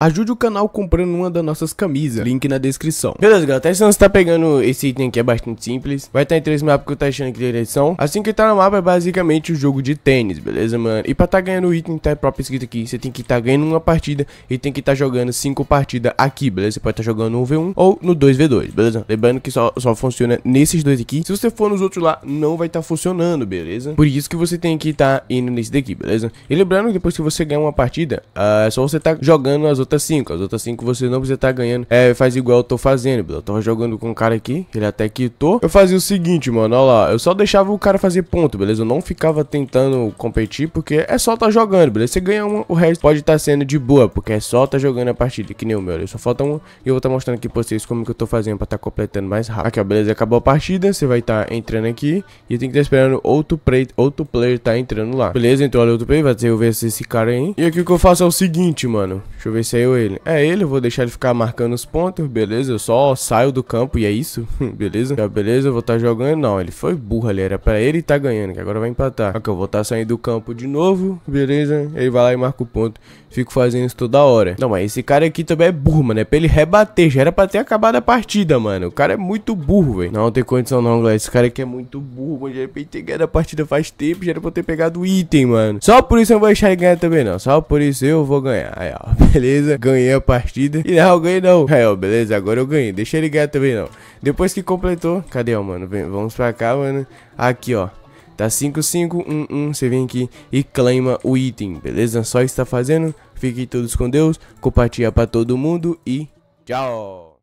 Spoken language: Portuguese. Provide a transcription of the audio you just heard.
Ajude o canal comprando uma das nossas camisas, link na descrição. Beleza, galera, até se você está pegando esse item que é bastante simples, vai estar tá em três mapas que eu estou achando aqui na direção. Assim que tá no mapa é basicamente o jogo de tênis, beleza, mano? E para estar tá ganhando o item tá próprio escrito aqui, você tem que estar tá ganhando uma partida e tem que estar tá jogando cinco partidas aqui, beleza? Você pode estar tá jogando no 1v1 ou no 2v2, beleza? Lembrando que só, só funciona nesses dois aqui, se você for nos outros lá, não vai estar tá funcionando, beleza? Por isso que você tem que estar indo nesse daqui, beleza? E lembrando que depois que você ganha uma partida, uh, é só você tá jogando as outras outras 5. As outras 5 você não precisa estar tá ganhando. É, faz igual eu tô fazendo, Eu tava jogando com um cara aqui, ele até quitou. Eu fazia o seguinte, mano, ó lá. Eu só deixava o cara fazer ponto, beleza? Eu não ficava tentando competir, porque é só tá jogando, beleza? Você ganha uma, o resto pode estar tá sendo de boa, porque é só tá jogando a partida, que nem o meu. Olha. Só falta um e eu vou estar tá mostrando aqui pra vocês como que eu tô fazendo pra estar tá completando mais rápido. Aqui, ó, beleza? Acabou a partida, você vai estar tá entrando aqui e tem que estar tá esperando outro, play, outro player tá entrando lá. Beleza? Então, olha, outro player vai ser eu ver se esse cara aí. E aqui o que eu faço é o seguinte, mano. Deixa eu ver se é Saiu ele. É ele, eu vou deixar ele ficar marcando os pontos, beleza? Eu só saio do campo e é isso, beleza? Já, beleza, eu vou estar tá jogando. Não, ele foi burro ali, era pra ele estar tá ganhando, que agora vai empatar. Ok, eu vou estar tá saindo do campo de novo, beleza? Ele vai lá e marca o ponto. Fico fazendo isso toda hora. Não, mas esse cara aqui também é burro, mano. É pra ele rebater, já era pra ter acabado a partida, mano. O cara é muito burro, velho. Não, tem condição não, galera. Esse cara aqui é muito burro, mano. Já era pra ter ganhado a partida faz tempo, já era pra ter pegado o item, mano. Só por isso eu não vou deixar ele ganhar também, não. Só por isso eu vou ganhar. Aí, ó, beleza? beleza, ganhei a partida. E não, ganhei não. Aí, ó, beleza, agora eu ganhei. Deixa ele ganhar também, não. Depois que completou, cadê, ó, mano? Vem, vamos pra cá, mano. Aqui, ó. Tá 1, você vem aqui e claima o item, beleza? Só está fazendo. Fiquem todos com Deus, compartilha para todo mundo e tchau!